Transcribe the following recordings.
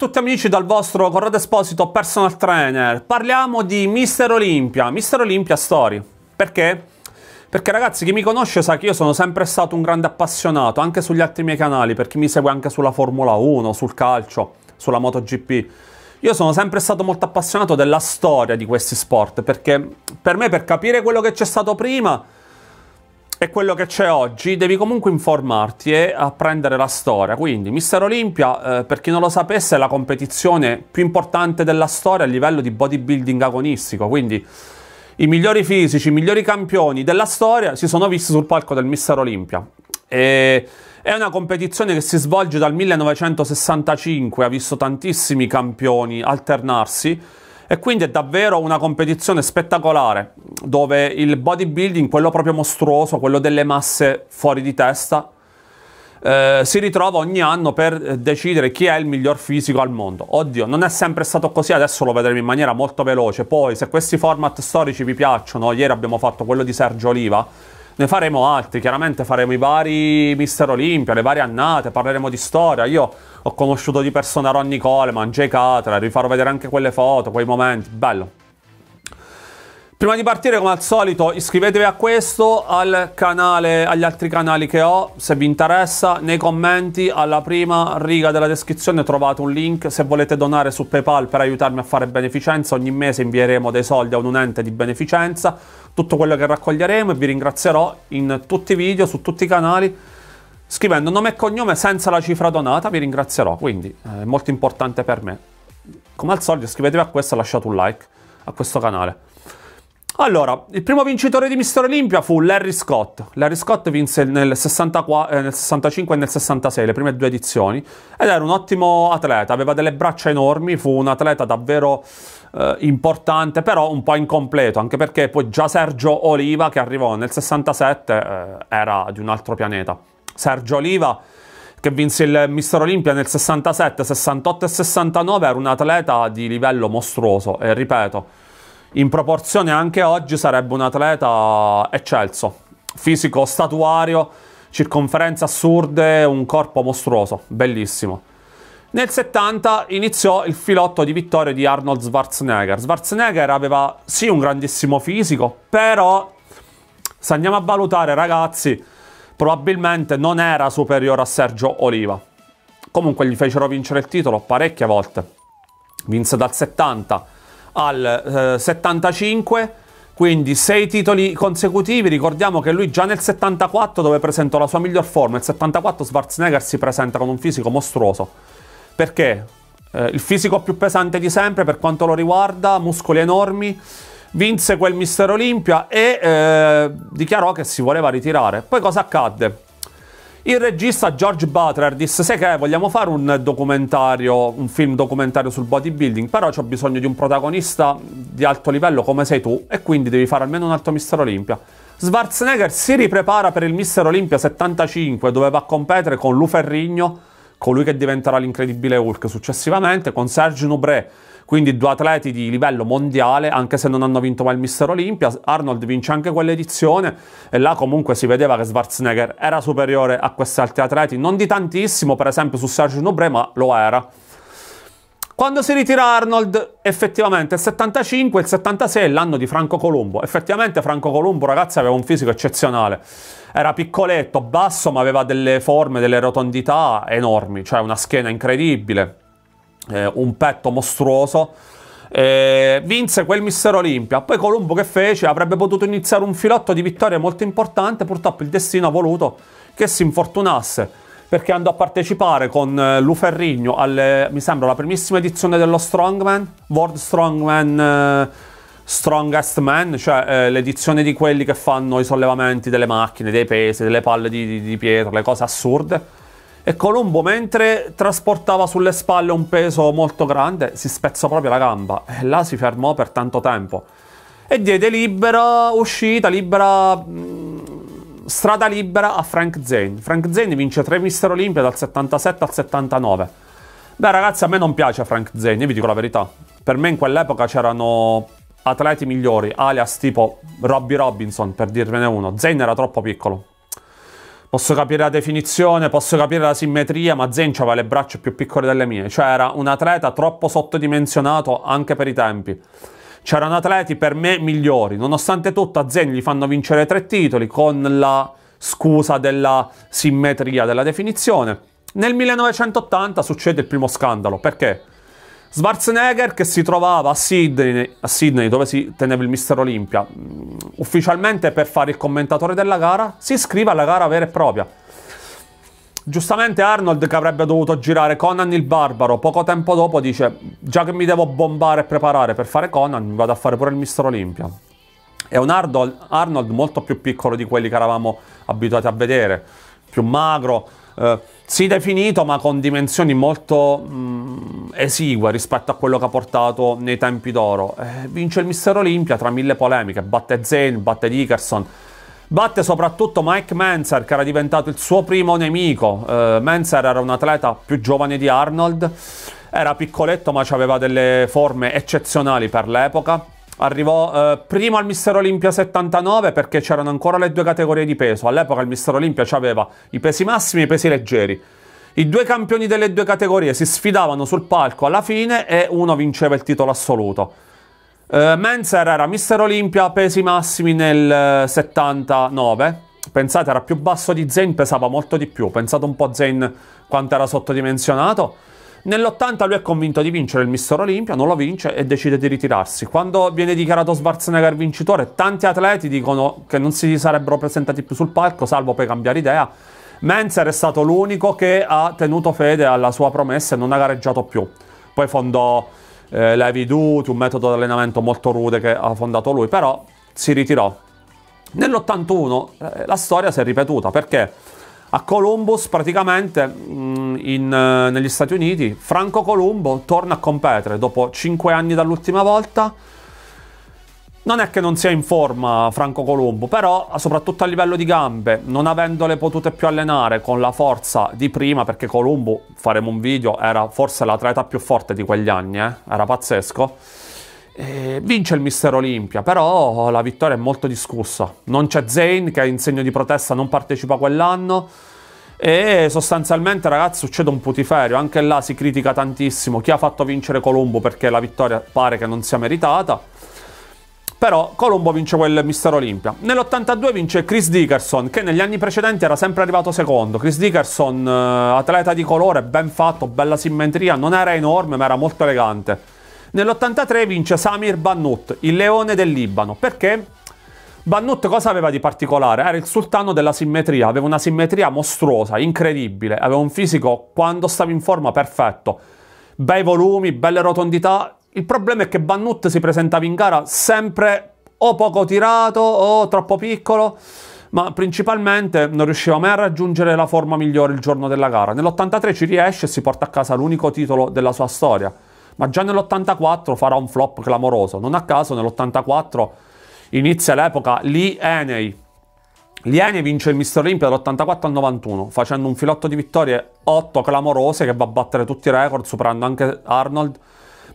tutti amici dal vostro Corrado Esposito personal trainer. Parliamo di Mister Olimpia, Mister Olimpia Story. Perché? Perché ragazzi chi mi conosce sa che io sono sempre stato un grande appassionato, anche sugli altri miei canali, per chi mi segue anche sulla Formula 1, sul calcio, sulla MotoGP. Io sono sempre stato molto appassionato della storia di questi sport, perché per me per capire quello che c'è stato prima è quello che c'è oggi, devi comunque informarti e apprendere la storia. Quindi Mister Olimpia, eh, per chi non lo sapesse, è la competizione più importante della storia a livello di bodybuilding agonistico, quindi i migliori fisici, i migliori campioni della storia si sono visti sul palco del Mister Olimpia. E è una competizione che si svolge dal 1965, ha visto tantissimi campioni alternarsi e quindi è davvero una competizione spettacolare, dove il bodybuilding, quello proprio mostruoso, quello delle masse fuori di testa, eh, si ritrova ogni anno per decidere chi è il miglior fisico al mondo. Oddio, non è sempre stato così, adesso lo vedremo in maniera molto veloce. Poi, se questi format storici vi piacciono, ieri abbiamo fatto quello di Sergio Oliva, ne faremo altri, chiaramente faremo i vari Mister Olimpia, le varie annate, parleremo di storia. Io ho conosciuto di persona Ronnie Coleman, Jay Cutler, vi farò vedere anche quelle foto, quei momenti, bello. Prima di partire, come al solito, iscrivetevi a questo, al canale, agli altri canali che ho, se vi interessa. Nei commenti, alla prima riga della descrizione, trovate un link. Se volete donare su PayPal per aiutarmi a fare beneficenza, ogni mese invieremo dei soldi a un ente di beneficenza. Tutto quello che raccoglieremo e vi ringrazierò in tutti i video, su tutti i canali, scrivendo nome e cognome senza la cifra donata, vi ringrazierò. Quindi è eh, molto importante per me. Come al solito, iscrivetevi a questo e lasciate un like a questo canale. Allora, il primo vincitore di Mister Olimpia fu Larry Scott. Larry Scott vinse nel, 64, eh, nel 65 e nel 66, le prime due edizioni, ed era un ottimo atleta, aveva delle braccia enormi, fu un atleta davvero eh, importante, però un po' incompleto, anche perché poi già Sergio Oliva, che arrivò nel 67, eh, era di un altro pianeta. Sergio Oliva che vinse il Mister Olimpia nel 67, 68 e 69, era un atleta di livello mostruoso e ripeto, in proporzione anche oggi sarebbe un atleta eccelso, fisico statuario, circonferenze assurde, un corpo mostruoso, bellissimo. Nel 70 iniziò il filotto di vittorie di Arnold Schwarzenegger. Schwarzenegger aveva sì un grandissimo fisico, però se andiamo a valutare ragazzi, probabilmente non era superiore a Sergio Oliva. Comunque gli fecero vincere il titolo parecchie volte. Vinse dal 70 al eh, 75, quindi sei titoli consecutivi. Ricordiamo che lui già nel 74, dove presentò la sua miglior forma, nel 74 Schwarzenegger si presenta con un fisico mostruoso. Perché? Eh, il fisico più pesante di sempre per quanto lo riguarda, muscoli enormi, vinse quel Mister Olimpia e eh, dichiarò che si voleva ritirare. Poi cosa accadde? Il regista George Butler disse: Sai che vogliamo fare un documentario, un film documentario sul bodybuilding, però ho bisogno di un protagonista di alto livello come sei tu, e quindi devi fare almeno un altro Mister Olimpia. Schwarzenegger si riprepara per il Mister Olimpia 75, dove va a competere con Lu Ferrigno colui che diventerà l'incredibile Hulk successivamente, con Sergio Nobré, quindi due atleti di livello mondiale, anche se non hanno vinto mai il Mister Olympia. Arnold vince anche quell'edizione e là comunque si vedeva che Schwarzenegger era superiore a questi altri atleti, non di tantissimo, per esempio su Sergio Nobré, ma lo era. Quando si ritira Arnold, effettivamente il 75 e il 76 è l'anno di Franco Colombo. Effettivamente Franco Colombo, ragazzi, aveva un fisico eccezionale. Era piccoletto, basso, ma aveva delle forme, delle rotondità enormi, cioè una schiena incredibile, eh, un petto mostruoso. Eh, vinse quel mistero Olimpia. Poi Colombo che fece? Avrebbe potuto iniziare un filotto di vittorie molto importante, purtroppo il destino ha voluto che si infortunasse perché andò a partecipare con eh, Lu Ferrigno al, eh, mi sembra, la primissima edizione dello Strongman, World Strongman... Eh, Strongest Man, cioè eh, l'edizione di quelli che fanno i sollevamenti delle macchine, dei pesi, delle palle di, di, di pietra, le cose assurde. E Colombo, mentre trasportava sulle spalle un peso molto grande, si spezzò proprio la gamba e là si fermò per tanto tempo. E diede libera uscita, libera mh, mm, strada libera a Frank Zane. Frank Zane vince tre Mister Olimpia dal 77 al 79. Beh ragazzi, a me non piace Frank Zane, io vi dico la verità. Per me in quell'epoca c'erano atleti migliori, alias tipo Robbie Robinson, per dirvene uno. Zane era troppo piccolo. Posso capire la definizione, posso capire la simmetria, ma Zane aveva le braccia più piccole delle mie. Cioè era un atleta troppo sottodimensionato anche per i tempi. C'erano atleti per me migliori, nonostante tutto a Zen gli fanno vincere tre titoli con la scusa della simmetria della definizione. Nel 1980 succede il primo scandalo, perché? Schwarzenegger che si trovava a Sydney, a Sydney, dove si teneva il Mister Olympia, mm, ufficialmente per fare il commentatore della gara, si iscrive alla gara vera e propria. Giustamente Arnold che avrebbe dovuto girare Conan il Barbaro, poco tempo dopo dice già che mi devo bombare e preparare per fare Conan, vado a fare pure il Mister Olimpia. È un Arnold, Arnold molto più piccolo di quelli che eravamo abituati a vedere, più magro, eh, sì definito ma con dimensioni molto mh, mm, esigue rispetto a quello che ha portato nei tempi d'oro. Eh, vince il Mister Olimpia tra mille polemiche, batte Zane, batte Dickerson, Batte soprattutto Mike Menzer che era diventato il suo primo nemico. Eh, Mensah era un atleta più giovane di Arnold, era piccoletto ma aveva delle forme eccezionali per l'epoca. Arrivò eh, prima al Mister Olympia 79 perché c'erano ancora le due categorie di peso. All'epoca il Mister Olympia aveva i pesi massimi e i pesi leggeri. I due campioni delle due categorie si sfidavano sul palco alla fine e uno vinceva il titolo assoluto. Uh, eh, Menzer era Mister Olimpia, pesi massimi nel 79. Eh, Pensate, era più basso di Zayn, pesava molto di più. Pensate un po' Zayn quanto era sottodimensionato. Nell'80 lui è convinto di vincere il Mister Olimpia, non lo vince e decide di ritirarsi. Quando viene dichiarato Schwarzenegger vincitore, tanti atleti dicono che non si sarebbero presentati più sul palco, salvo poi cambiare idea. Menzer è stato l'unico che ha tenuto fede alla sua promessa e non ha gareggiato più. Poi fondò eh, Levi Duty, un metodo di allenamento molto rude che ha fondato lui, però si ritirò. Nell'81 eh, la storia si è ripetuta perché a Columbus praticamente mm, in, eh, negli Stati Uniti Franco Columbo torna a competere dopo 5 anni dall'ultima volta non è che non sia in forma Franco Colombo, però soprattutto a livello di gambe, non avendole potute più allenare con la forza di prima, perché Colombo, faremo un video, era forse l'atleta più forte di quegli anni, eh? era pazzesco. E vince il Mister Olimpia, però la vittoria è molto discussa. Non c'è Zayn che in segno di protesta non partecipa quell'anno. E sostanzialmente, ragazzi, succede un putiferio. Anche là si critica tantissimo chi ha fatto vincere Colombo perché la vittoria pare che non sia meritata però Colombo vince quel Mister Olimpia. Nell'82 vince Chris Dickerson, che negli anni precedenti era sempre arrivato secondo. Chris Dickerson, eh, atleta di colore, ben fatto, bella simmetria, non era enorme ma era molto elegante. Nell'83 vince Samir Bannut, il leone del Libano, perché Bannut cosa aveva di particolare? Era il sultano della simmetria, aveva una simmetria mostruosa, incredibile, aveva un fisico quando stava in forma perfetto, bei volumi, belle rotondità il problema è che Bannut si presentava in gara sempre o poco tirato o troppo piccolo, ma principalmente non riusciva mai a raggiungere la forma migliore il giorno della gara. Nell'83 ci riesce e si porta a casa l'unico titolo della sua storia, ma già nell'84 farà un flop clamoroso. Non a caso nell'84 inizia l'epoca Lee Enei. Liene vince il Mister Olympia dall'84 al 91, facendo un filotto di vittorie 8 clamorose che va a battere tutti i record, superando anche Arnold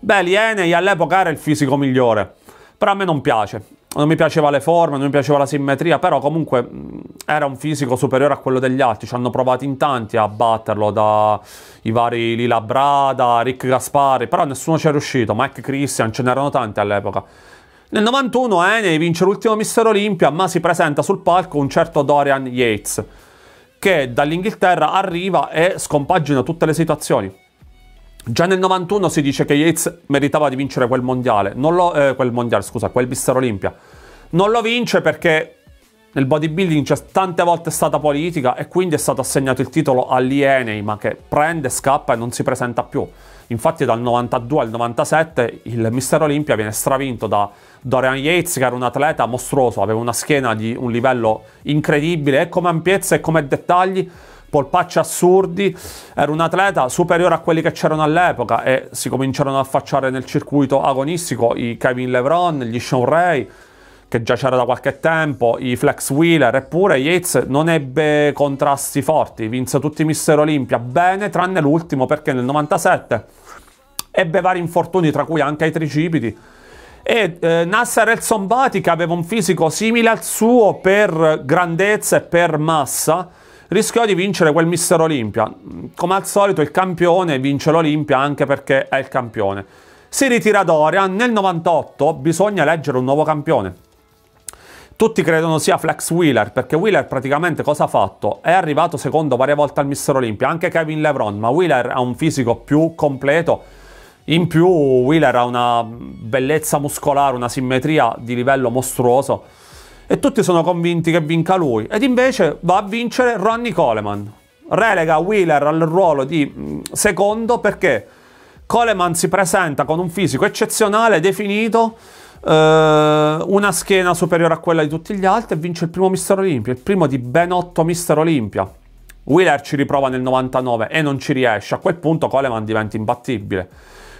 Beh, Lienei all'epoca era il fisico migliore, però a me non piace. Non mi piaceva le forme, non mi piaceva la simmetria, però comunque mm, era un fisico superiore a quello degli altri. Ci hanno provato in tanti a batterlo, dai vari Lila Brada, Rick Gaspari, però nessuno ci è riuscito. Mike Christian, ce n'erano tanti all'epoca. Nel 91 Enei vince l'ultimo Mister Olimpia, ma si presenta sul palco un certo Dorian Yates, che dall'Inghilterra arriva e scompagina tutte le situazioni Già nel 91 si dice che Yates meritava di vincere quel mondiale, lo, eh, quel mondiale, scusa, quel Mister Olimpia. Non lo vince perché nel bodybuilding c'è tante volte stata politica e quindi è stato assegnato il titolo all'Ienei, ma che prende, scappa e non si presenta più. Infatti dal 92 al 97 il Mister Olimpia viene stravinto da Dorian Yates, che era un atleta mostruoso, aveva una schiena di un livello incredibile, e come ampiezza e come dettagli polpacci assurdi, era un atleta superiore a quelli che c'erano all'epoca e si cominciarono a affacciare nel circuito agonistico i Kevin Lebron, gli Sean Ray, che già c'era da qualche tempo, i Flex Wheeler, eppure Yates non ebbe contrasti forti, vinse tutti i Mister Olimpia, bene, tranne l'ultimo perché nel 97 ebbe vari infortuni, tra cui anche ai tricipiti, e eh, Nasser El Sombati che aveva un fisico simile al suo per grandezza e per massa, rischiò di vincere quel Mister Olimpia. Come al solito il campione vince l'Olimpia anche perché è il campione. Si ritira Dorian, nel 98 bisogna eleggere un nuovo campione. Tutti credono sia Flex Wheeler, perché Wheeler praticamente cosa ha fatto? È arrivato secondo varie volte al Mister Olimpia, anche Kevin Lebron, ma Wheeler ha un fisico più completo, in più Wheeler ha una bellezza muscolare, una simmetria di livello mostruoso e tutti sono convinti che vinca lui. Ed invece va a vincere Ronnie Coleman. Relega Wheeler al ruolo di mm, secondo perché Coleman si presenta con un fisico eccezionale, definito, eh, una schiena superiore a quella di tutti gli altri e vince il primo Mister Olimpia, il primo di ben otto Mister Olimpia. Wheeler ci riprova nel 99 e non ci riesce, a quel punto Coleman diventa imbattibile.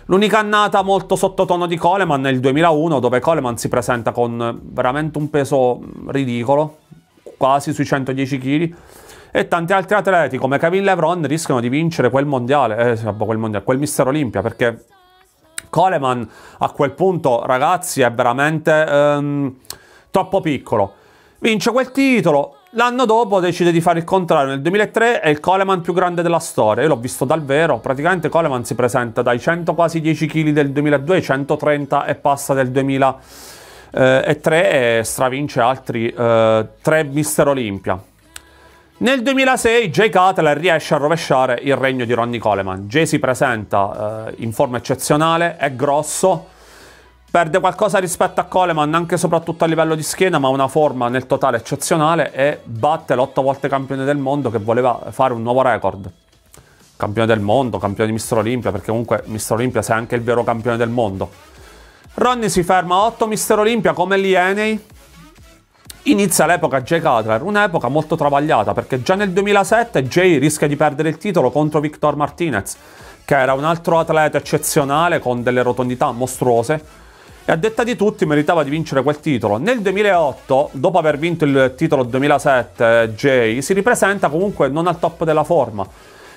L'unica annata molto sottotono di Coleman è il 2001, dove Coleman si presenta con veramente un peso ridicolo, quasi sui 110 kg, e tanti altri atleti come Kevin Levron rischiano di vincere quel mondiale, eh, quel mondiale, quel Mister Olimpia, perché Coleman a quel punto, ragazzi, è veramente ehm, troppo piccolo. Vince quel titolo, L'anno dopo decide di fare il contrario, nel 2003 è il Coleman più grande della storia, io l'ho visto dal vero, praticamente Coleman si presenta dai 100 quasi 10 kg del 2002 ai 130 e passa del 2003 eh, e stravince altri eh, 3 Mister Olimpia. Nel 2006 Jay Cutler riesce a rovesciare il regno di Ronnie Coleman. Jay si presenta eh, in forma eccezionale, è grosso, Perde qualcosa rispetto a Coleman, anche e soprattutto a livello di schiena, ma ha una forma nel totale eccezionale e batte l'otto volte campione del mondo che voleva fare un nuovo record. Campione del mondo, campione di Mr. Olimpia, perché comunque Mr. Olimpia sei anche il vero campione del mondo. Ronnie si ferma a 8 Mr. Olimpia come l'Ienei. Inizia l'epoca Jay Cutler, un'epoca molto travagliata perché già nel 2007 Jay rischia di perdere il titolo contro Victor Martinez, che era un altro atleta eccezionale con delle rotondità mostruose e a detta di tutti meritava di vincere quel titolo. Nel 2008, dopo aver vinto il titolo 2007 Jay, si ripresenta comunque non al top della forma.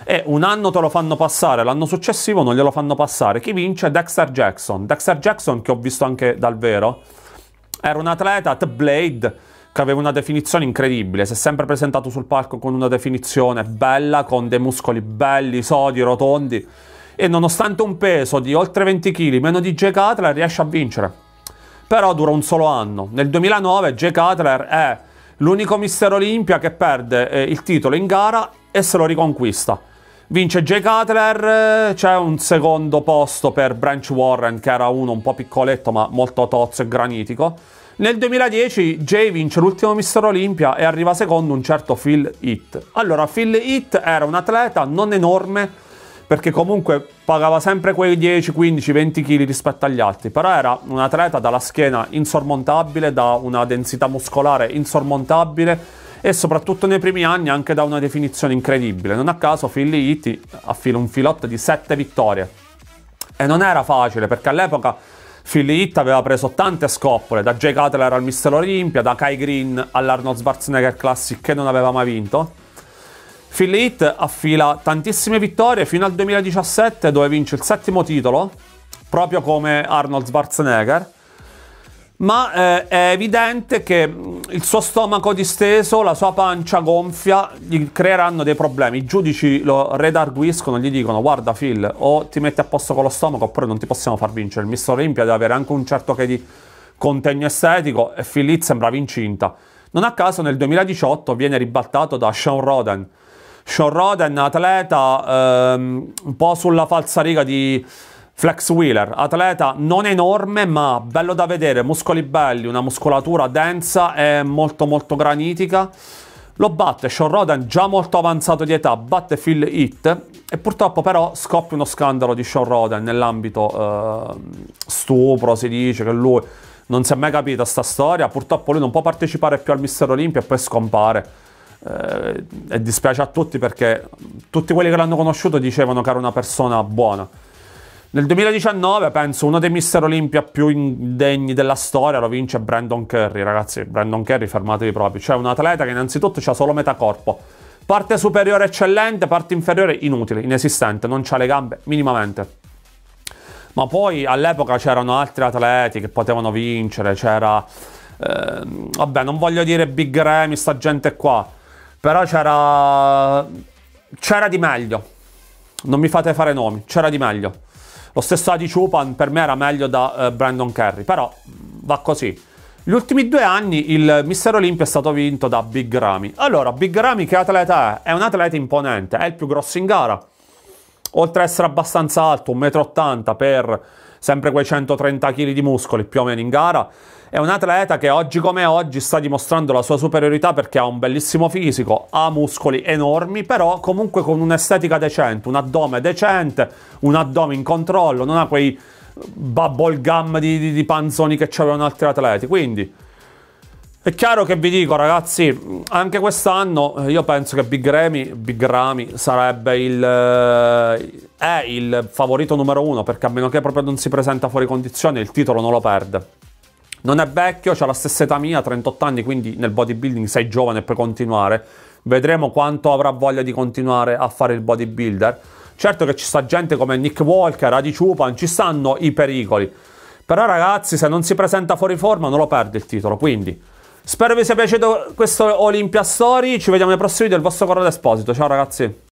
E un anno te lo fanno passare, l'anno successivo non glielo fanno passare. Chi vince? Dexter Jackson. Dexter Jackson, che ho visto anche dal vero, era un atleta, The Blade, che aveva una definizione incredibile. Si è sempre presentato sul palco con una definizione bella, con dei muscoli belli, sodi, rotondi e nonostante un peso di oltre 20 kg meno di Jay Cutler riesce a vincere. Però dura un solo anno. Nel 2009 Jay Cutler è l'unico Mister Olimpia che perde eh, il titolo in gara e se lo riconquista. Vince Jay Cutler, eh, c'è un secondo posto per Branch Warren che era uno un po' piccoletto ma molto tozzo e granitico. Nel 2010 Jay vince l'ultimo Mister Olimpia e arriva secondo un certo Phil Heath. Allora, Phil Heath era un atleta non enorme, perché comunque pagava sempre quei 10, 15, 20 kg rispetto agli altri, però era un atleta dalla schiena insormontabile, da una densità muscolare insormontabile e soprattutto nei primi anni anche da una definizione incredibile. Non a caso Philly Hitty affila un filotto di 7 vittorie. E non era facile perché all'epoca Philly It aveva preso tante scoppole, da Jay Cutler al Mister Olympia, da Kai Green all'Arnold Schwarzenegger Classic che non aveva mai vinto. Phil Heath affila tantissime vittorie fino al 2017 dove vince il settimo titolo, proprio come Arnold Schwarzenegger, ma eh, è evidente che mm, il suo stomaco disteso, la sua pancia gonfia gli creeranno dei problemi. I giudici lo redarguiscono, gli dicono guarda Phil o ti metti a posto con lo stomaco oppure non ti possiamo far vincere. Il Mr. Olympia deve avere anche un certo che di contegno estetico e Phil Heath sembrava incinta. Non a caso nel 2018 viene ribaltato da Sean Roden, Sean Roden, atleta ehm, un po' sulla falsariga di Flex Wheeler, atleta non enorme ma bello da vedere, muscoli belli, una muscolatura densa e molto molto granitica. Lo batte Sean Roden, già molto avanzato di età, batte Phil Hit e purtroppo però scoppia uno scandalo di Sean Roden nell'ambito eh, stupro, si dice che lui non si è mai capito sta storia, purtroppo lui non può partecipare più al Mister Olimpia e poi scompare eh, e dispiace a tutti perché tutti quelli che l'hanno conosciuto dicevano che era una persona buona. Nel 2019 penso uno dei Mister Olimpia più indegni della storia lo vince Brandon Curry, ragazzi, Brandon Curry fermatevi proprio, cioè un atleta che innanzitutto ha solo metà corpo. Parte superiore eccellente, parte inferiore inutile, inesistente, non ha le gambe minimamente. Ma poi all'epoca c'erano altri atleti che potevano vincere, c'era... Eh, vabbè, non voglio dire Big Remy, sta gente qua. Però c'era... c'era di meglio. Non mi fate fare nomi, c'era di meglio. Lo stesso Adi Chupan per me era meglio da eh, Brandon Kerry, però mm, va così. Gli ultimi due anni il Mister Olimpia è stato vinto da Big Ramy. Allora, Big Ramy che atleta è? È un atleta imponente, è il più grosso in gara. Oltre ad essere abbastanza alto, 1,80 m per sempre quei 130 kg di muscoli più o meno in gara, è un atleta che oggi come oggi sta dimostrando la sua superiorità perché ha un bellissimo fisico, ha muscoli enormi, però comunque con un'estetica decente, un addome decente, un addome in controllo, non ha quei bubble gum di, di, di panzoni che c'avevano altri atleti. Quindi è chiaro che vi dico, ragazzi, anche quest'anno eh, io penso che Big Ramy, Big Ramy sarebbe il, eh, è il favorito numero uno perché a meno che proprio non si presenta fuori condizione il titolo non lo perde. Non è vecchio, ha la stessa età mia, 38 anni, quindi nel bodybuilding sei giovane e puoi continuare. Vedremo quanto avrà voglia di continuare a fare il bodybuilder. Certo che ci sta gente come Nick Walker, Adi Chupan, ci stanno i pericoli. Però ragazzi, se non si presenta fuori forma non lo perde il titolo, quindi... Spero vi sia piaciuto questo Olympia Story, ci vediamo nei prossimi video, il vostro Corrado Esposito, ciao ragazzi!